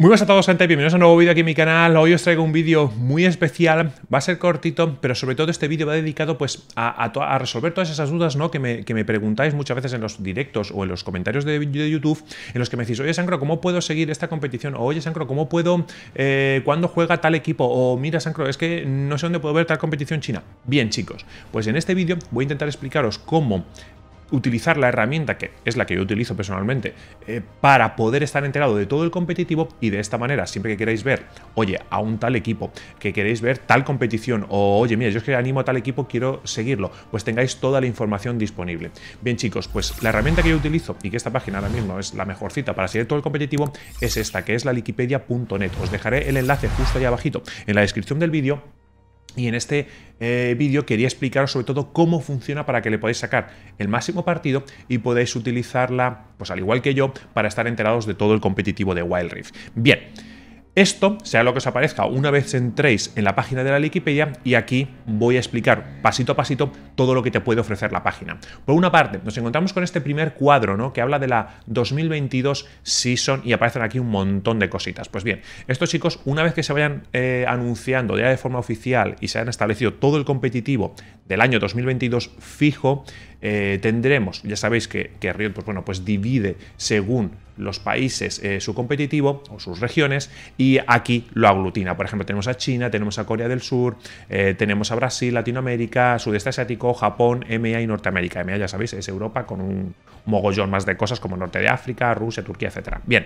Muy buenas a todos gente, bienvenidos a un nuevo vídeo aquí en mi canal. Hoy os traigo un vídeo muy especial, va a ser cortito, pero sobre todo este vídeo va dedicado pues a, resolver todas esas dudas ¿no? que, me, preguntáis muchas veces en los directos o en los comentarios de, de, YouTube, en los que me decís, oye Sancro, ¿cómo puedo seguir esta competición? O oye Sancro, ¿cómo puedo, eh, cuándo juega tal equipo? O mira Sancro, es que no sé dónde puedo ver tal competición china. Bien chicos, pues en este vídeo voy a intentar explicaros cómo utilizar la herramienta, que es la que yo utilizo personalmente, eh, para poder estar enterado de todo el competitivo y de esta manera, siempre que queráis ver, oye, a un tal equipo, que queréis ver tal competición, o oye, mira, yo es que animo a tal equipo, quiero seguirlo, pues tengáis toda la información disponible. Bien chicos, pues la herramienta que yo utilizo y que esta página ahora mismo es la mejor cita para seguir todo el competitivo es esta, que es la liquipedia.net Os dejaré el enlace justo ahí abajito en la descripción del vídeo y en este eh, vídeo quería explicaros sobre todo cómo funciona para que le podáis sacar el máximo partido y podáis utilizarla, pues al igual que yo, para estar enterados de todo el competitivo de Wild Rift. Bien. Esto sea lo que os aparezca una vez entréis en la página de la Wikipedia y aquí voy a explicar pasito a pasito todo lo que te puede ofrecer la página. Por una parte, nos encontramos con este primer cuadro ¿no? que habla de la 2022 Season y aparecen aquí un montón de cositas. Pues bien, estos chicos, una vez que se vayan eh, anunciando ya de forma oficial y se han establecido todo el competitivo del año 2022 fijo, eh, tendremos, ya sabéis que, que, pues bueno, pues divide según los países eh, su competitivo o sus regiones y aquí lo aglutina. Por ejemplo, tenemos a China, tenemos a Corea del Sur, eh, tenemos a Brasil, Latinoamérica, Sudeste Asiático, Japón, MA y Norteamérica. MA ya sabéis, es Europa con un mogollón más de cosas como Norte de África, Rusia, Turquía, etcétera. Bien,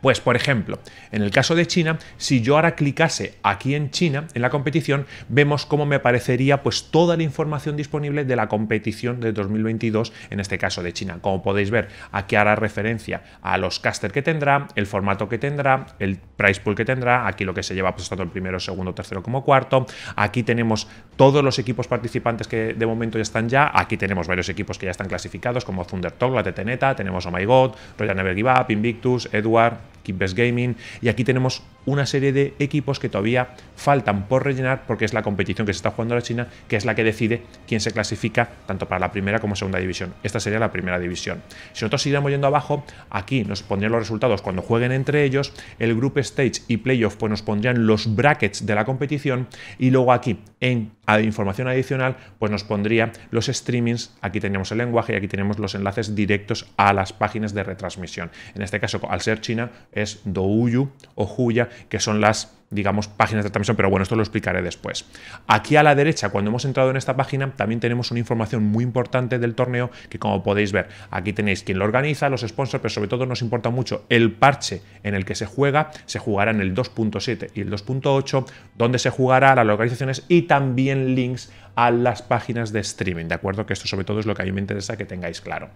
pues por ejemplo, en el caso de China, si yo ahora clicase aquí en China, en la competición, vemos cómo me aparecería pues toda la información disponible de la competición de 2022, en este caso de China. Como podéis ver, aquí hará referencia a los casters que tendrá, el formato que tendrá, el price pool que tendrá, aquí lo que se lleva pues tanto el primero, segundo, tercero como cuarto. Aquí tenemos todos los equipos participantes que de momento ya están ya, aquí tenemos varios equipos que ya están clasificados como Thunder Talk, la Teteneta, tenemos Oh My God, Royal Never Give Up, Invictus, Edward, Gracias best Gaming. Y aquí tenemos una serie de equipos que todavía faltan por rellenar porque es la competición que se está jugando la China, que es la que decide quién se clasifica tanto para la primera como segunda división. Esta sería la primera división. Si nosotros siguiéramos yendo abajo, aquí nos pondrían los resultados cuando jueguen entre ellos. El Group Stage y Playoff pues nos pondrían los brackets de la competición. Y luego aquí, en información adicional, pues nos pondría los streamings. Aquí tenemos el lenguaje y aquí tenemos los enlaces directos a las páginas de retransmisión. En este caso, al ser China, es Douyu o Huya, que son las digamos, páginas de transmisión, pero bueno, esto lo explicaré después. Aquí a la derecha, cuando hemos entrado en esta página, también tenemos una información muy importante del torneo, que como podéis ver, aquí tenéis quien lo organiza, los sponsors, pero sobre todo nos importa mucho el parche en el que se juega, se jugará en el 2.7 y el 2.8, donde se jugará las localizaciones y también links a las páginas de streaming, ¿de acuerdo? Que esto sobre todo es lo que a mí me interesa que tengáis claro.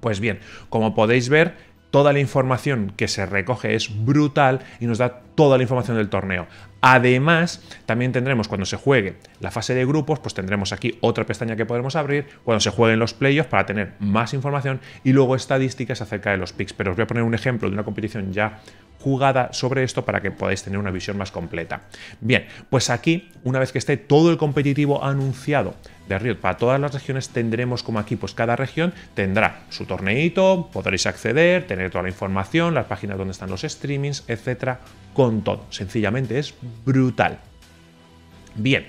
Pues bien, como podéis ver, toda la información que se recoge es brutal y nos da toda la información del torneo. Además, también tendremos cuando se juegue la fase de grupos, pues tendremos aquí otra pestaña que podremos abrir cuando se jueguen los playoffs para tener más información y luego estadísticas acerca de los picks. Pero os voy a poner un ejemplo de una competición ya jugada sobre esto para que podáis tener una visión más completa. Bien, pues aquí, una vez que esté todo el competitivo anunciado de Riot para todas las regiones, tendremos como aquí, pues cada región tendrá su torneito, podréis acceder, tener toda la información, las páginas donde están los streamings, etcétera, con todo. Sencillamente es brutal. Bien,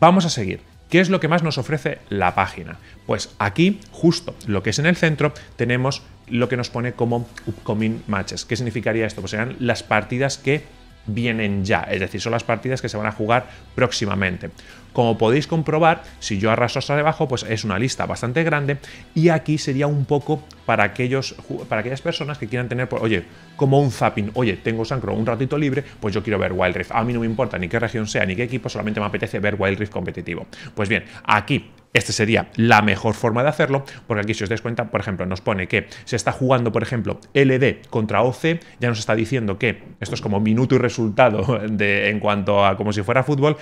vamos a seguir. ¿Qué es lo que más nos ofrece la página? Pues aquí, justo lo que es en el centro, tenemos lo que nos pone como upcoming matches. ¿Qué significaría esto? Pues serán las partidas que vienen ya, es decir, son las partidas que se van a jugar próximamente. Como podéis comprobar, si yo arrastro hasta debajo, pues es una lista bastante grande y aquí sería un poco para, aquellos, para aquellas personas que quieran tener, pues, oye, como un zapping, oye, tengo Sancro un ratito libre, pues yo quiero ver Wild Rift. A mí no me importa ni qué región sea, ni qué equipo, solamente me apetece ver Wild Rift competitivo. Pues bien, aquí esta sería la mejor forma de hacerlo, porque aquí si os dais cuenta, por ejemplo, nos pone que se está jugando, por ejemplo, LD contra OC, ya nos está diciendo que esto es como minuto y resultado de, en cuanto a como si fuera fútbol,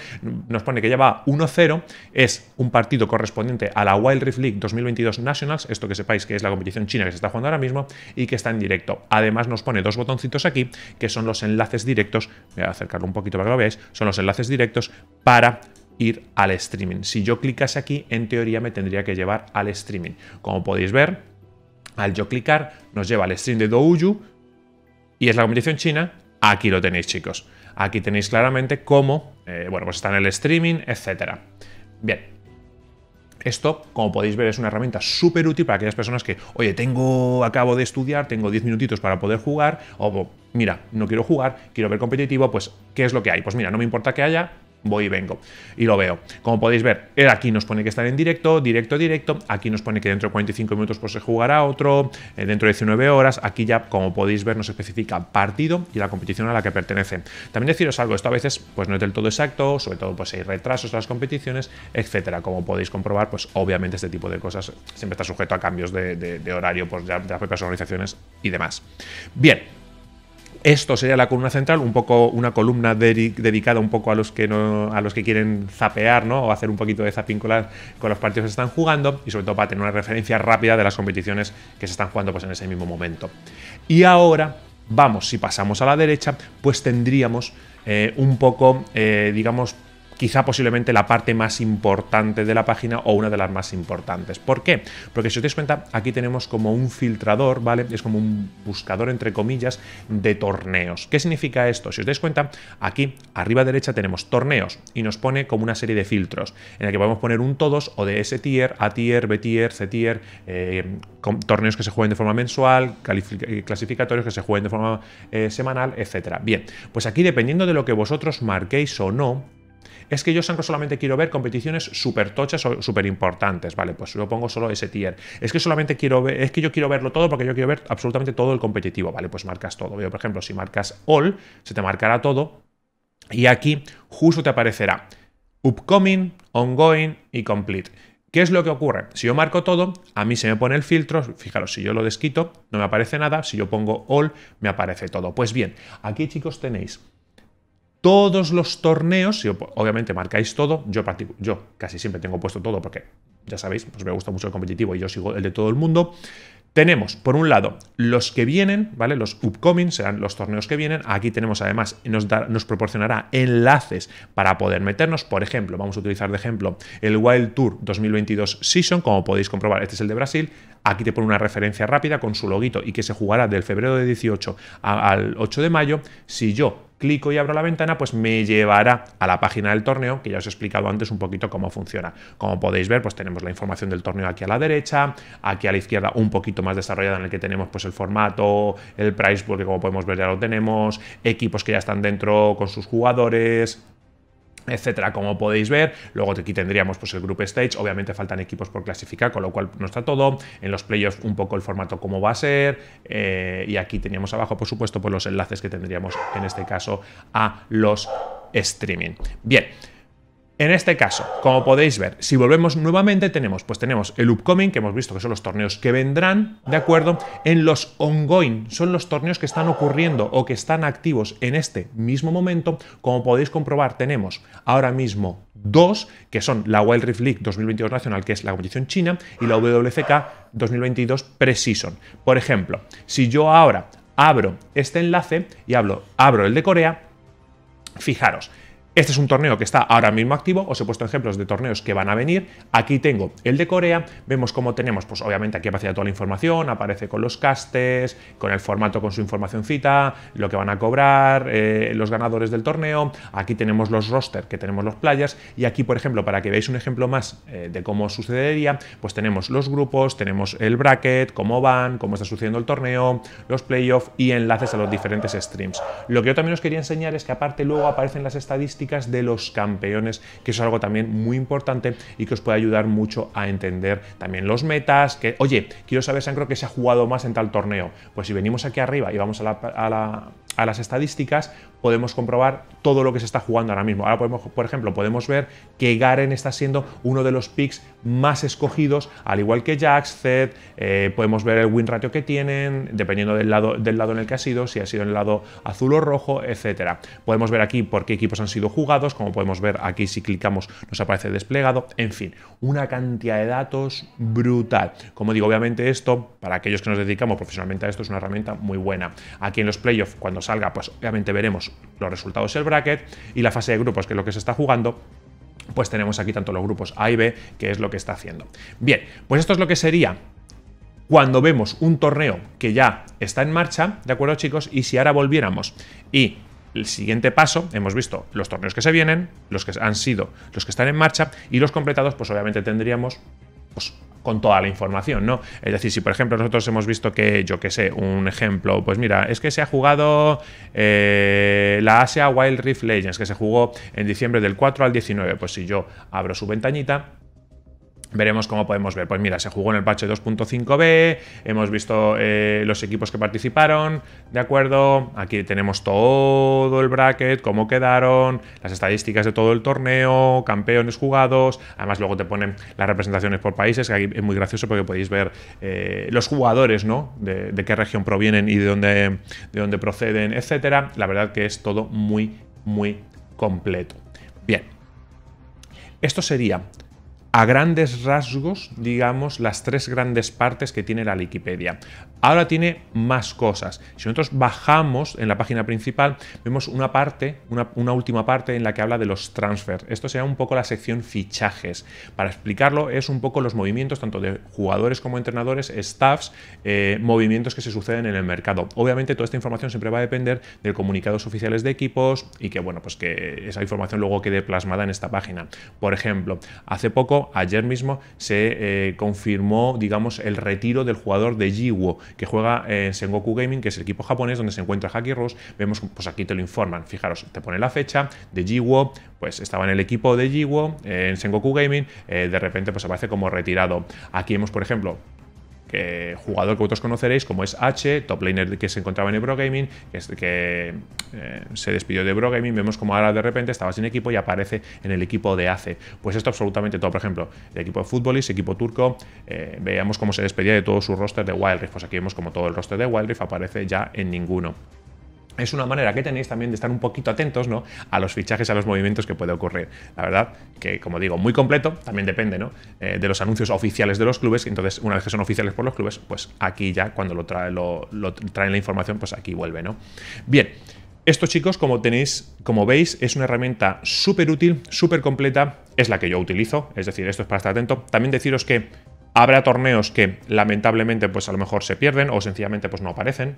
nos pone que ya va 1-0, es un partido correspondiente a la Wild Rift League 2022 Nationals, esto que sepáis que es la competición china que se está jugando ahora mismo y que está en directo. Además nos pone dos botoncitos aquí, que son los enlaces directos, voy a acercarlo un poquito para que lo veáis, son los enlaces directos para ir al streaming. Si yo clicase aquí, en teoría me tendría que llevar al streaming. Como podéis ver, al yo clicar, nos lleva al stream de Douyu y es la competición china. Aquí lo tenéis, chicos. Aquí tenéis claramente cómo, eh, bueno, pues está en el streaming, etcétera. Bien, esto, como podéis ver, es una herramienta súper útil para aquellas personas que, oye, tengo, acabo de estudiar, tengo 10 minutitos para poder jugar, o mira, no quiero jugar, quiero ver competitivo, pues, ¿qué es lo que hay? Pues mira, no me importa que haya voy y vengo y lo veo. Como podéis ver, aquí nos pone que estar en directo, directo, directo. Aquí nos pone que dentro de 45 minutos pues, se jugará otro, eh, dentro de 19 horas. Aquí ya, como podéis ver, nos especifica partido y la competición a la que pertenece. También deciros algo, esto a veces pues, no es del todo exacto, sobre todo pues hay retrasos a las competiciones, etcétera. Como podéis comprobar, pues obviamente este tipo de cosas siempre está sujeto a cambios de, horario pues, de, de las propias organizaciones y demás. Bien, esto sería la columna central, un poco una columna dedicada un poco a los que no, a los que quieren zapear, ¿no? O hacer un poquito de zapín con, los partidos que se están jugando y sobre todo para tener una referencia rápida de las competiciones que se están jugando pues, en ese mismo momento. Y ahora vamos, si pasamos a la derecha, pues tendríamos eh, un poco, eh, digamos, quizá posiblemente la parte más importante de la página o una de las más importantes. ¿Por qué? Porque si os dais cuenta, aquí tenemos como un filtrador, ¿vale? Es como un buscador, entre comillas, de torneos. ¿Qué significa esto? Si os dais cuenta, aquí arriba derecha tenemos torneos y nos pone como una serie de filtros en el que podemos poner un todos o de S tier, A tier, B tier, C tier, eh, torneos que se jueguen de forma mensual, eh, clasificatorios que se jueguen de forma eh, semanal, etc. Bien, pues aquí dependiendo de lo que vosotros marquéis o no, es que yo solo solamente quiero ver competiciones súper tochas o súper importantes, vale, pues yo pongo solo ese tier. Es que solamente quiero ver, es que yo quiero verlo todo porque yo quiero ver absolutamente todo el competitivo, vale, pues marcas todo. por ejemplo, si marcas all, se te marcará todo y aquí justo te aparecerá upcoming, ongoing y complete. ¿Qué es lo que ocurre? Si yo marco todo, a mí se me pone el filtro, fijaros, si yo lo desquito, no me aparece nada, si yo pongo all, me aparece todo. Pues bien, aquí chicos tenéis todos los torneos, si obviamente marcáis todo, yo, yo casi siempre tengo puesto todo porque ya sabéis, pues me gusta mucho el competitivo y yo sigo el de todo el mundo. Tenemos, por un lado, los que vienen, ¿vale? Los upcoming serán los torneos que vienen. Aquí tenemos además, nos, nos proporcionará enlaces para poder meternos. Por ejemplo, vamos a utilizar de ejemplo el Wild Tour 2022 Season, como podéis comprobar, este es el de Brasil. Aquí te pone una referencia rápida con su loguito y que se jugará del febrero de 18 al 8 de mayo. Si yo clico y abro la ventana, pues me llevará a la página del torneo, que ya os he explicado antes un poquito cómo funciona. Como podéis ver, pues tenemos la información del torneo aquí a la derecha, aquí a la izquierda un poquito más desarrollada en el que tenemos pues el formato, el price porque como podemos ver ya lo tenemos, equipos que ya están dentro con sus jugadores, etcétera, como podéis ver. Luego aquí tendríamos pues, el Group Stage, obviamente faltan equipos por clasificar, con lo cual no está todo. En los playoffs un poco el formato cómo va a ser. Eh, y aquí teníamos abajo, por supuesto, pues, los enlaces que tendríamos en este caso a los streaming. Bien, en este caso, como podéis ver, si volvemos nuevamente, tenemos, pues tenemos el upcoming, que hemos visto que son los torneos que vendrán, ¿de acuerdo? En los ongoing, son los torneos que están ocurriendo o que están activos en este mismo momento. Como podéis comprobar, tenemos ahora mismo dos, que son la Wild Rift League 2022 Nacional, que es la competición china, y la WCK 2022 Precision. Por ejemplo, si yo ahora abro este enlace y hablo, abro el de Corea, fijaros, este es un torneo que está ahora mismo activo, os he puesto ejemplos de torneos que van a venir. Aquí tengo el de Corea, vemos cómo tenemos, pues obviamente aquí aparece toda la información, aparece con los castes, con el formato, con su cita, lo que van a cobrar, eh, los ganadores del torneo. Aquí tenemos los roster, que tenemos los players, y aquí, por ejemplo, para que veáis un ejemplo más eh, de cómo sucedería, pues tenemos los grupos, tenemos el bracket, cómo van, cómo está sucediendo el torneo, los playoffs y enlaces a los diferentes streams. Lo que yo también os quería enseñar es que aparte luego aparecen las estadísticas de los campeones, que es algo también muy importante y que os puede ayudar mucho a entender también los metas, que, oye, quiero saber, creo que se ha jugado más en tal torneo. Pues si venimos aquí arriba y vamos a la a las estadísticas podemos comprobar todo lo que se está jugando ahora mismo. Ahora, podemos, por ejemplo, podemos ver que Garen está siendo uno de los picks más escogidos, al igual que Jax, Zed, eh, podemos ver el win ratio que tienen, dependiendo del lado, del lado en el que ha sido, si ha sido en el lado azul o rojo, etcétera Podemos ver aquí por qué equipos han sido jugados, como podemos ver aquí si clicamos nos aparece desplegado, en fin, una cantidad de datos brutal. Como digo, obviamente esto, para aquellos que nos dedicamos profesionalmente a esto, es una herramienta muy buena. Aquí en los playoffs, cuando salga, pues obviamente veremos los resultados del bracket y la fase de grupos, que es lo que se está jugando, pues tenemos aquí tanto los grupos A y B, que es lo que está haciendo. Bien, pues esto es lo que sería cuando vemos un torneo que ya está en marcha, ¿de acuerdo chicos? Y si ahora volviéramos y el siguiente paso, hemos visto los torneos que se vienen, los que han sido, los que están en marcha y los completados, pues obviamente tendríamos pues, con toda la información, ¿no? Es decir, si por ejemplo nosotros hemos visto que, yo que sé, un ejemplo, pues mira, es que se ha jugado eh, la Asia Wild Rift Legends, que se jugó en diciembre del 4 al 19, pues si yo abro su ventanita Veremos cómo podemos ver. Pues mira, se jugó en el parche 2.5b, hemos visto eh, los equipos que participaron, ¿de acuerdo? Aquí tenemos todo el bracket, cómo quedaron, las estadísticas de todo el torneo, campeones jugados. Además, luego te ponen las representaciones por países, que aquí es muy gracioso porque podéis ver eh, los jugadores, ¿no? De, qué región provienen y de dónde, de dónde proceden, etcétera. La verdad que es todo muy, muy completo. Bien. Esto sería a grandes rasgos, digamos, las tres grandes partes que tiene la Wikipedia. Ahora tiene más cosas. Si nosotros bajamos en la página principal, vemos una parte, una, última parte en la que habla de los transfers. Esto sea un poco la sección fichajes. Para explicarlo, es un poco los movimientos tanto de jugadores como entrenadores, staffs, eh, movimientos que se suceden en el mercado. Obviamente, toda esta información siempre va a depender de comunicados oficiales de equipos y que, bueno, pues que esa información luego quede plasmada en esta página. Por ejemplo, hace poco, ayer mismo, se eh, confirmó, digamos, el retiro del jugador de Jiwo que juega en eh, Sengoku Gaming, que es el equipo japonés donde se encuentra Haki Rose. Vemos, pues aquí te lo informan. Fijaros, te pone la fecha de Jiwo, pues estaba en el equipo de Jiwo, eh, en Sengoku Gaming, eh, de repente pues aparece como retirado. Aquí vemos, por ejemplo, que jugador que vosotros conoceréis como es H, top laner que se encontraba en el que, eh, se despidió de Brogaming, vemos como ahora de repente estaba sin equipo y aparece en el equipo de AC. Pues esto absolutamente todo, por ejemplo, el equipo de Futbolist, equipo turco, eh, veíamos cómo se despedía de todo su roster de Wild pues aquí vemos como todo el roster de Wild aparece ya en ninguno es una manera que tenéis también de estar un poquito atentos ¿no? a los fichajes, a los movimientos que puede ocurrir. La verdad que, como digo, muy completo, también depende ¿no? Eh, de los anuncios oficiales de los clubes, entonces una vez que son oficiales por los clubes, pues aquí ya cuando lo, traen la información, pues aquí vuelve. ¿no? Bien, esto chicos, como tenéis, como veis, es una herramienta súper útil, súper completa, es la que yo utilizo, es decir, esto es para estar atento. También deciros que habrá torneos que lamentablemente pues a lo mejor se pierden o sencillamente pues no aparecen,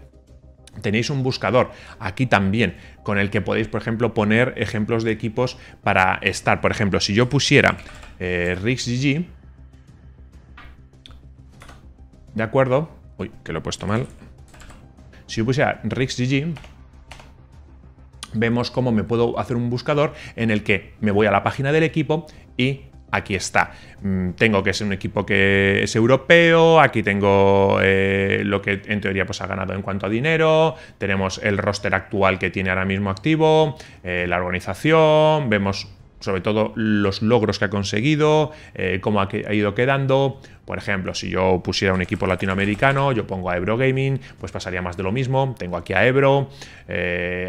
Tenéis un buscador aquí también con el que podéis, por ejemplo, poner ejemplos de equipos para estar. Por ejemplo, si yo pusiera eh, ¿de acuerdo? Uy, que lo he puesto mal. Si yo pusiera RixGG, vemos cómo me puedo hacer un buscador en el que me voy a la página del equipo y aquí está. Mm, tengo que ser un equipo que es europeo, aquí tengo eh, lo que en teoría pues, ha ganado en cuanto a dinero, tenemos el roster actual que tiene ahora mismo activo, eh, la organización, vemos sobre todo los logros que ha conseguido, eh, cómo ha, ido quedando. Por ejemplo, si yo pusiera un equipo latinoamericano, yo pongo a Ebro Gaming, pues pasaría más de lo mismo. Tengo aquí a Ebro.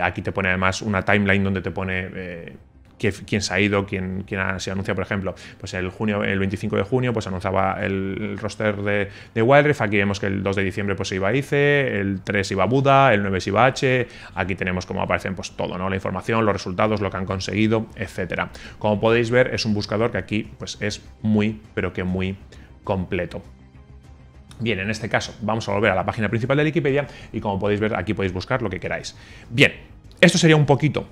aquí te pone además una timeline donde te pone quién se ha ido, quién, ha, se anuncia, por ejemplo, pues el junio, el 25 de junio, pues anunciaba el, roster de, de Aquí vemos que el 2 de diciembre pues se iba a ICE, el 3 iba Buda, el 9 se iba H. Aquí tenemos como aparecen pues todo, La información, los resultados, lo que han conseguido, etcétera. Como podéis ver, es un buscador que aquí pues es muy, pero que muy completo. Bien, en este caso vamos a volver a la página principal de Wikipedia y como podéis ver aquí podéis buscar lo que queráis. Bien, esto sería un poquito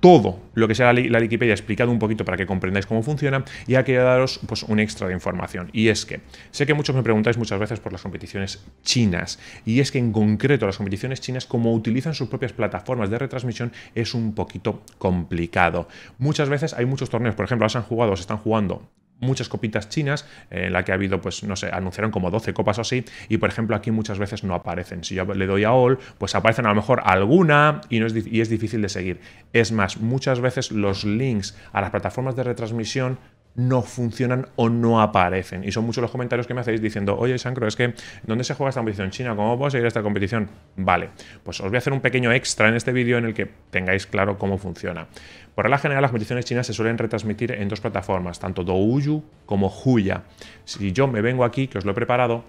todo lo que sea la, la Wikipedia explicado un poquito para que comprendáis cómo funciona y aquí quería daros pues, un extra de información. Y es que sé que muchos me preguntáis muchas veces por las competiciones chinas y es que en concreto las competiciones chinas como utilizan sus propias plataformas de retransmisión es un poquito complicado. Muchas veces hay muchos torneos, por ejemplo, ahora se han jugado, se están jugando muchas copitas chinas, eh, en la que ha habido, pues, no sé, anunciaron como 12 copas o así, y por ejemplo aquí muchas veces no aparecen. Si yo le doy a all, pues aparecen a lo mejor alguna y, no es, y es difícil de seguir. Es más, muchas veces los links a las plataformas de retransmisión no funcionan o no aparecen. Y son muchos los comentarios que me hacéis diciendo, oye, Sancro, es que ¿dónde se juega esta competición? ¿China? ¿Cómo puedo seguir esta competición? Vale, pues os voy a hacer un pequeño extra en este vídeo en el que tengáis claro cómo funciona. Por la general, las competiciones chinas se suelen retransmitir en dos plataformas, tanto Douyu como Huya. Si yo me vengo aquí, que os lo he preparado,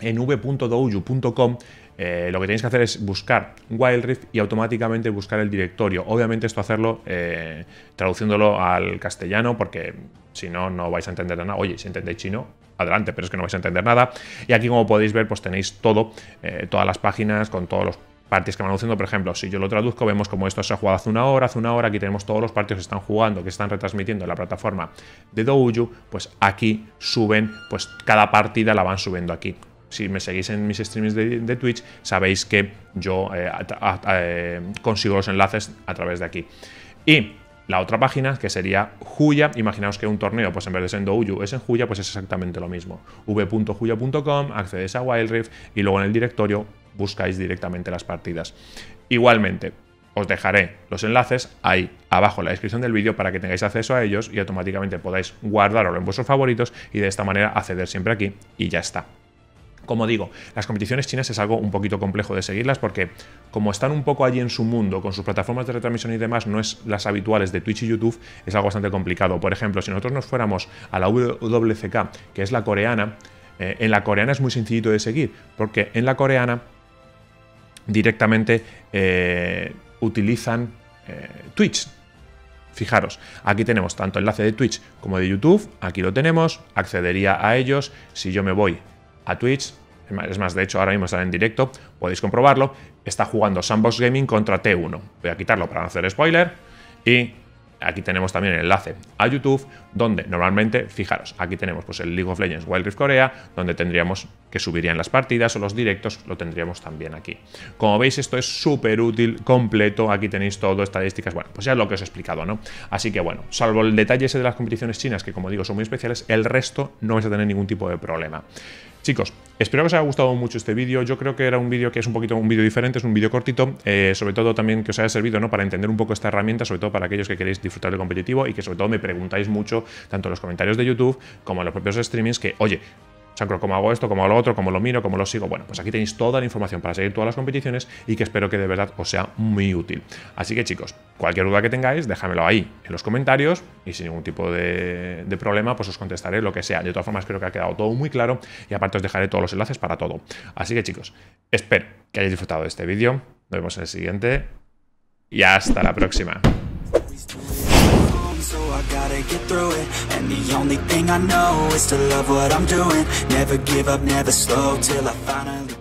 en v.douyu.com eh, lo que tenéis que hacer es buscar Wild y automáticamente buscar el directorio. Obviamente esto hacerlo eh, traduciéndolo al castellano porque si no, no vais a entender nada. Oye, si entendéis chino, adelante, pero es que no vais a entender nada. Y aquí como podéis ver, pues tenéis todo, eh, todas las páginas con todos los partidos que van anunciando, por ejemplo, si yo lo traduzco, vemos como esto se ha jugado hace una hora, hace una hora, aquí tenemos todos los partidos que están jugando, que están retransmitiendo en la plataforma de Douyu, pues aquí suben, pues cada partida la van subiendo aquí si me seguís en mis streams de, Twitch, sabéis que yo eh, eh, consigo los enlaces a través de aquí. Y la otra página, que sería Huya. imaginaos que un torneo, pues en vez de ser en Douyu, es en Huya, pues es exactamente lo mismo. v.juya.com, accedes a Wild y luego en el directorio buscáis directamente las partidas. Igualmente, os dejaré los enlaces ahí abajo en la descripción del vídeo para que tengáis acceso a ellos y automáticamente podáis guardarlo en vuestros favoritos y de esta manera acceder siempre aquí y ya está. Como digo, las competiciones chinas es algo un poquito complejo de seguirlas porque como están un poco allí en su mundo, con sus plataformas de retransmisión y demás, no es las habituales de Twitch y YouTube, es algo bastante complicado. Por ejemplo, si nosotros nos fuéramos a la WCK, que es la coreana, eh, en la coreana es muy sencillito de seguir, porque en la coreana directamente eh, utilizan eh, Twitch, Fijaros, aquí tenemos tanto enlace de Twitch como de YouTube, aquí lo tenemos, accedería a ellos, si yo me voy a Twitch. Es más, de hecho, ahora mismo está en directo, podéis comprobarlo. Está jugando Sandbox Gaming contra T1. Voy a quitarlo para no hacer spoiler. Y aquí tenemos también el enlace a YouTube, donde normalmente, fijaros, aquí tenemos pues el League of Legends Wild Rift Corea, donde tendríamos que subirían las partidas o los directos, lo tendríamos también aquí. Como veis, esto es súper útil, completo, aquí tenéis todo, estadísticas, bueno, pues ya es lo que os he explicado, ¿no? Así que bueno, salvo el detalle ese de las competiciones chinas, que como digo son muy especiales, el resto no vais a tener ningún tipo de problema. Chicos, espero que os haya gustado mucho este vídeo. Yo creo que era un vídeo que es un poquito un vídeo diferente, es un vídeo cortito. Eh, sobre todo también que os haya servido ¿no? para entender un poco esta herramienta, sobre todo para aquellos que queréis disfrutar del competitivo y que sobre todo me preguntáis mucho, tanto en los comentarios de YouTube como en los propios streamings, que, oye, Chancro, cómo hago esto, cómo hago lo otro, cómo lo miro, cómo lo sigo. Bueno, pues aquí tenéis toda la información para seguir todas las competiciones y que espero que de verdad os sea muy útil. Así que chicos, cualquier duda que tengáis, déjamelo ahí en los comentarios y sin ningún tipo de, de problema, pues os contestaré lo que sea. De todas formas, creo que ha quedado todo muy claro y aparte os dejaré todos los enlaces para todo. Así que chicos, espero que hayáis disfrutado de este vídeo. Nos vemos en el siguiente y hasta la próxima. I gotta get through it And the only thing I know is to love what I'm doing Never give up, never slow till I finally